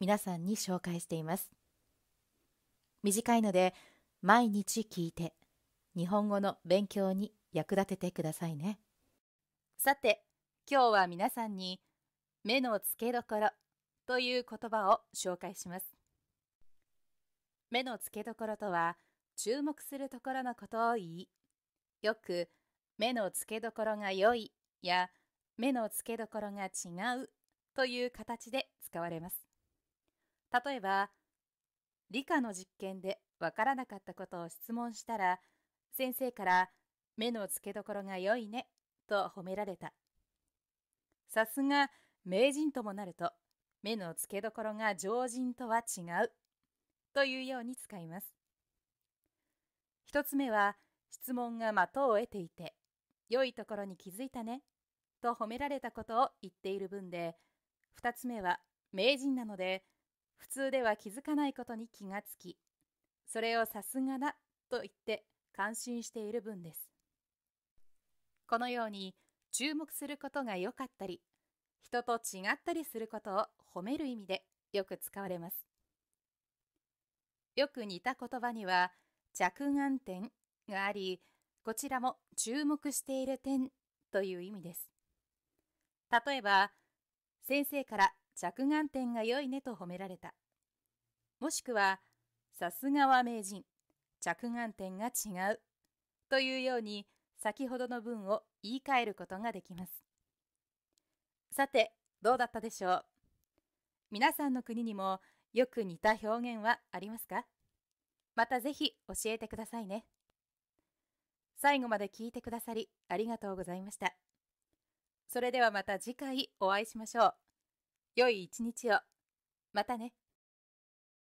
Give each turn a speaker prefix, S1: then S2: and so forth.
S1: 皆さんに紹介しています短いので毎日聞いて日本語の勉強に役立ててくださいねさて今日は皆さんに目の付けどころという言葉を紹介します目の付けどころとは注目するところのことを言いよく目の付けどころが良いや目の付けどころが違うという形で使われます例えば理科の実験でわからなかったことを質問したら先生から「目の付けどころが良いね」と褒められたさすが名人ともなると目の付けどころが常人とは違うというように使います1つ目は質問が的を得ていて良いところに気づいたねと褒められたことを言っている文で2つ目は名人なので「普通では気づかないことに気がつき、それをさすがだと言って感心している文です。このように注目することが良かったり、人と違ったりすることを褒める意味でよく使われます。よく似た言葉には着眼点があり、こちらも注目している点という意味です。例えば、先生から着眼点が良いねと褒められた。もしくは、さすがは名人、着眼点が違うというように先ほどの文を言い換えることができます。さて、どうだったでしょう皆さんの国にもよく似た表現はありますかまたぜひ教えてくださいね。最後まで聞いてくださりありがとうございました。それではまた次回お会いしましょう。良い一日を。またね。